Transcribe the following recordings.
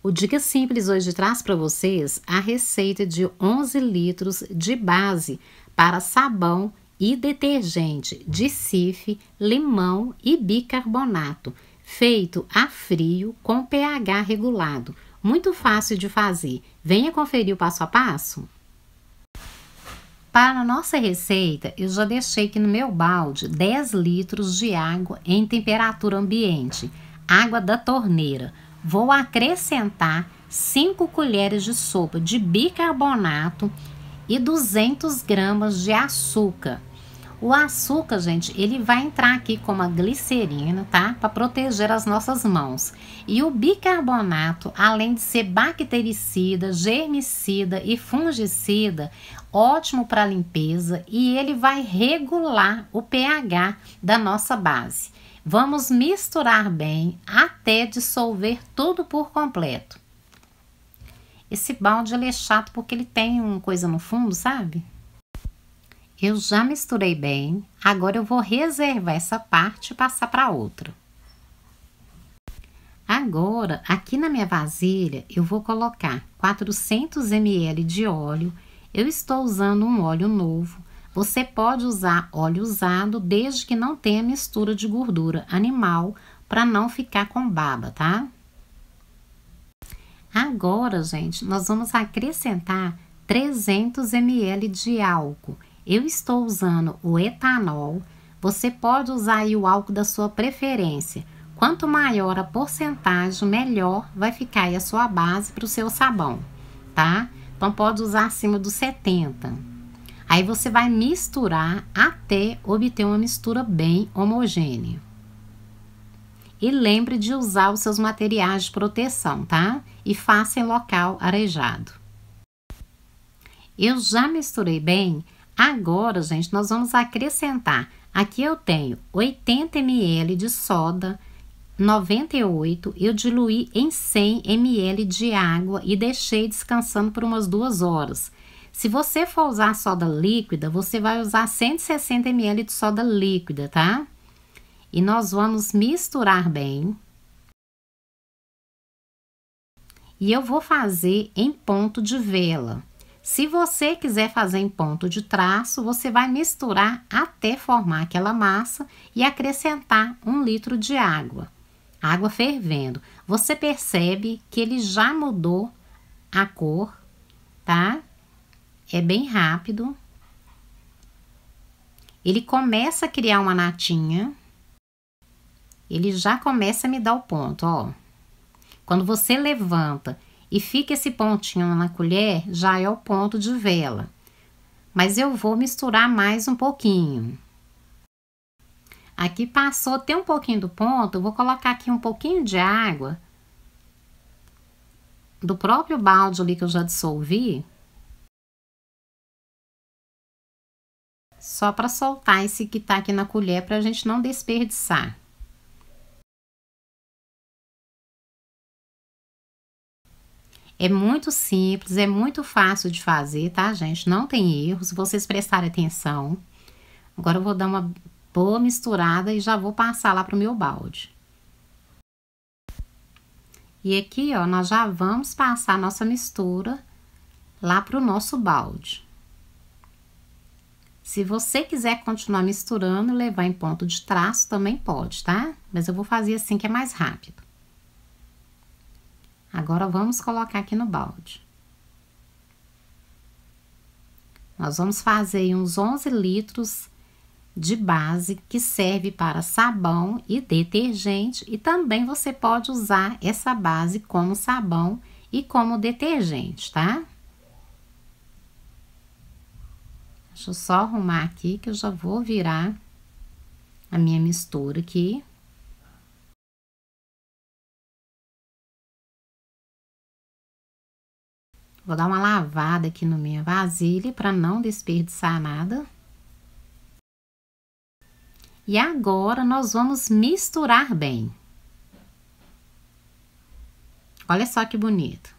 O Dica Simples hoje traz para vocês a receita de 11 litros de base para sabão e detergente de cife, limão e bicarbonato, feito a frio com pH regulado. Muito fácil de fazer. Venha conferir o passo a passo. Para a nossa receita, eu já deixei aqui no meu balde 10 litros de água em temperatura ambiente, água da torneira vou acrescentar 5 colheres de sopa de bicarbonato e 200 gramas de açúcar. O açúcar, gente, ele vai entrar aqui como a glicerina, tá? Para proteger as nossas mãos. E o bicarbonato, além de ser bactericida, germicida e fungicida, ótimo para limpeza e ele vai regular o pH da nossa base. Vamos misturar bem até dissolver tudo por completo. Esse balde é chato porque ele tem uma coisa no fundo, sabe? Eu já misturei bem, agora eu vou reservar essa parte e passar para outra. Agora, aqui na minha vasilha, eu vou colocar 400 ml de óleo. Eu estou usando um óleo novo, você pode usar óleo usado desde que não tenha mistura de gordura animal para não ficar com baba, tá? Agora, gente, nós vamos acrescentar 300 ml de álcool. Eu estou usando o etanol. Você pode usar o álcool da sua preferência. Quanto maior a porcentagem, melhor vai ficar aí a sua base para o seu sabão, tá? Então, pode usar acima dos 70. Aí você vai misturar até obter uma mistura bem homogênea. E lembre de usar os seus materiais de proteção, tá? E faça em local arejado. Eu já misturei bem. Agora, gente, nós vamos acrescentar. Aqui eu tenho 80 ml de soda, 98 eu diluí em 100 ml de água e deixei descansando por umas duas horas. Se você for usar soda líquida, você vai usar 160 ml de soda líquida, tá? E nós vamos misturar bem. E eu vou fazer em ponto de vela. Se você quiser fazer em ponto de traço, você vai misturar até formar aquela massa e acrescentar um litro de água. Água fervendo. Você percebe que ele já mudou a cor, tá? é bem rápido. Ele começa a criar uma natinha. Ele já começa a me dar o ponto, ó. Quando você levanta e fica esse pontinho na colher, já é o ponto de vela. Mas eu vou misturar mais um pouquinho. Aqui passou até um pouquinho do ponto, Eu vou colocar aqui um pouquinho de água do próprio balde ali que eu já dissolvi, Só para soltar esse que tá aqui na colher para a gente não desperdiçar. É muito simples, é muito fácil de fazer, tá, gente? Não tem erro, se vocês prestarem atenção. Agora eu vou dar uma boa misturada e já vou passar lá pro meu balde. E aqui, ó, nós já vamos passar nossa mistura lá pro nosso balde. Se você quiser continuar misturando e levar em ponto de traço, também pode, tá? Mas eu vou fazer assim que é mais rápido. Agora, vamos colocar aqui no balde. Nós vamos fazer uns 11 litros de base que serve para sabão e detergente e também você pode usar essa base como sabão e como detergente, tá? Deixa eu só arrumar aqui que eu já vou virar a minha mistura aqui. Vou dar uma lavada aqui na minha vasilha para não desperdiçar nada. E agora, nós vamos misturar bem. Olha só que bonito.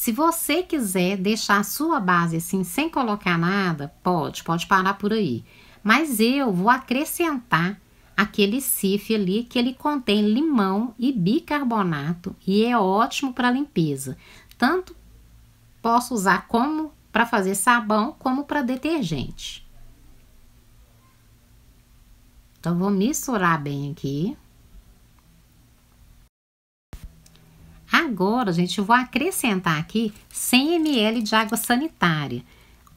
Se você quiser deixar a sua base assim sem colocar nada, pode, pode parar por aí. Mas eu vou acrescentar aquele cif ali que ele contém limão e bicarbonato e é ótimo para limpeza. Tanto posso usar como para fazer sabão como para detergente. Então vou misturar bem aqui. Agora, gente, eu vou acrescentar aqui 100 ml de água sanitária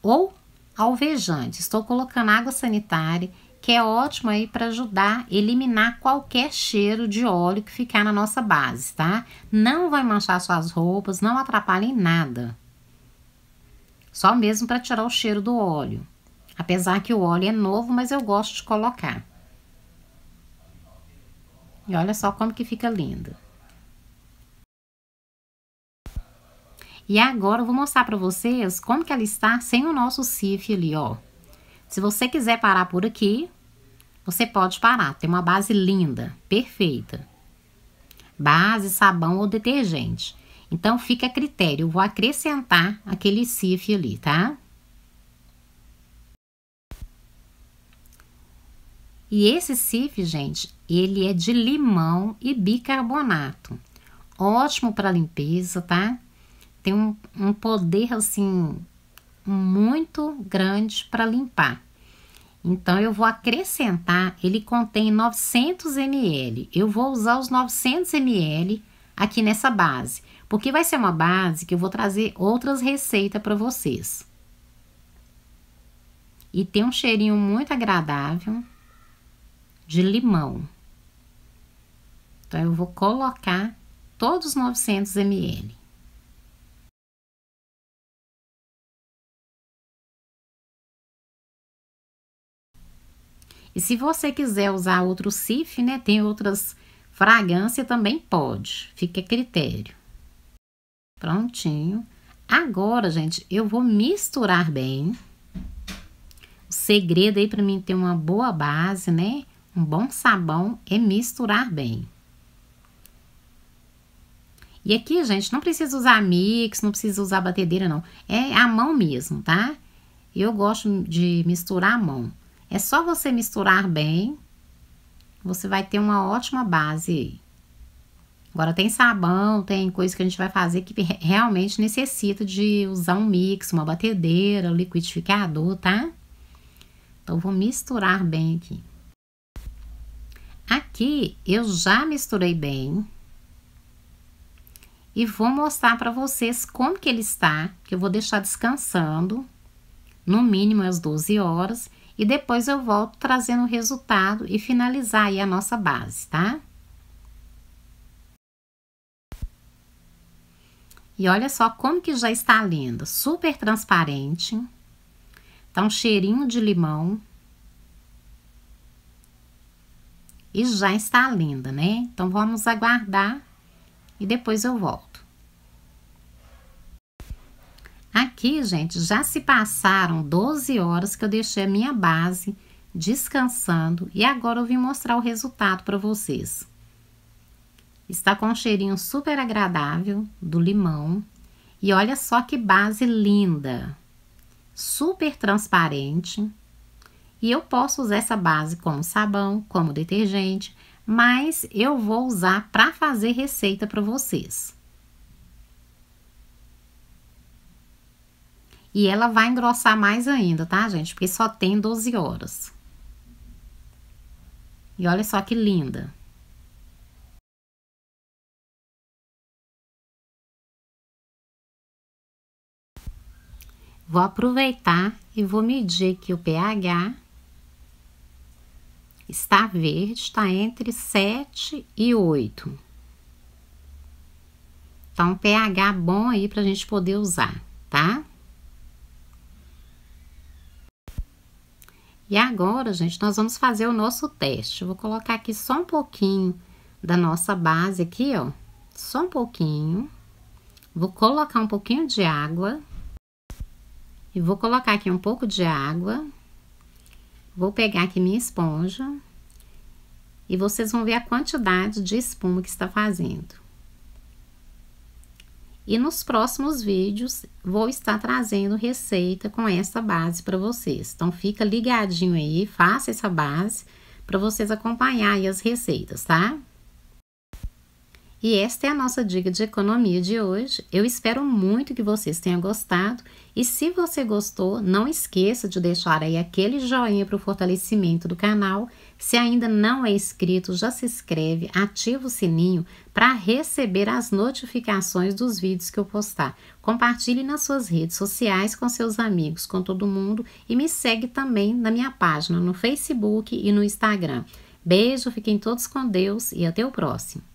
ou alvejante. Estou colocando água sanitária, que é ótimo aí para ajudar a eliminar qualquer cheiro de óleo que ficar na nossa base, tá? Não vai manchar suas roupas, não atrapalha em nada. Só mesmo para tirar o cheiro do óleo. Apesar que o óleo é novo, mas eu gosto de colocar. E olha só como que fica linda. E agora eu vou mostrar para vocês como que ela está sem o nosso sif ali, ó. Se você quiser parar por aqui, você pode parar. Tem uma base linda, perfeita. Base, sabão ou detergente. Então, fica a critério. Eu vou acrescentar aquele sif ali, tá? E esse sif, gente, ele é de limão e bicarbonato. Ótimo para limpeza, tá? tem um, um poder assim muito grande para limpar. Então, eu vou acrescentar, ele contém 900 ml. Eu vou usar os 900 ml aqui nessa base, porque vai ser uma base que eu vou trazer outras receitas para vocês. E tem um cheirinho muito agradável de limão. Então, eu vou colocar todos os 900 ml. E se você quiser usar outro cif, né, tem outras fragrâncias também pode, fica a critério. Prontinho. Agora, gente, eu vou misturar bem. O segredo aí para mim ter uma boa base, né? Um bom sabão é misturar bem. E aqui, gente, não precisa usar mix, não precisa usar batedeira, não. É a mão mesmo, tá? Eu gosto de misturar a mão. É só você misturar bem, você vai ter uma ótima base. Agora, tem sabão, tem coisa que a gente vai fazer que realmente necessita de usar um mix, uma batedeira, um liquidificador, tá? Então, vou misturar bem aqui. Aqui, eu já misturei bem. E vou mostrar para vocês como que ele está, que eu vou deixar descansando no mínimo às 12 horas, e depois eu volto trazendo o resultado e finalizar aí a nossa base, tá? E olha só como que já está linda, super transparente. Tá um cheirinho de limão. E já está linda, né? Então, vamos aguardar e depois eu volto. Aqui, gente, já se passaram 12 horas que eu deixei a minha base descansando e agora eu vim mostrar o resultado para vocês. Está com um cheirinho super agradável do limão e olha só que base linda, super transparente. E eu posso usar essa base como sabão, como detergente, mas eu vou usar para fazer receita para vocês. E ela vai engrossar mais ainda, tá, gente? Porque só tem 12 horas. E olha só que linda. Vou aproveitar e vou medir que o pH está verde, está entre 7 e 8. Então, tá pH bom aí para a gente poder usar, tá? E agora, gente, nós vamos fazer o nosso teste. Eu vou colocar aqui só um pouquinho da nossa base aqui, ó. Só um pouquinho. Vou colocar um pouquinho de água. E vou colocar aqui um pouco de água. Vou pegar aqui minha esponja. E vocês vão ver a quantidade de espuma que está fazendo. E nos próximos vídeos vou estar trazendo receita com essa base para vocês. Então fica ligadinho aí, faça essa base para vocês acompanharem as receitas, tá? E esta é a nossa dica de economia de hoje. Eu espero muito que vocês tenham gostado. E se você gostou, não esqueça de deixar aí aquele joinha para o fortalecimento do canal. Se ainda não é inscrito, já se inscreve, ativa o sininho para receber as notificações dos vídeos que eu postar. Compartilhe nas suas redes sociais com seus amigos, com todo mundo e me segue também na minha página no Facebook e no Instagram. Beijo, fiquem todos com Deus e até o próximo.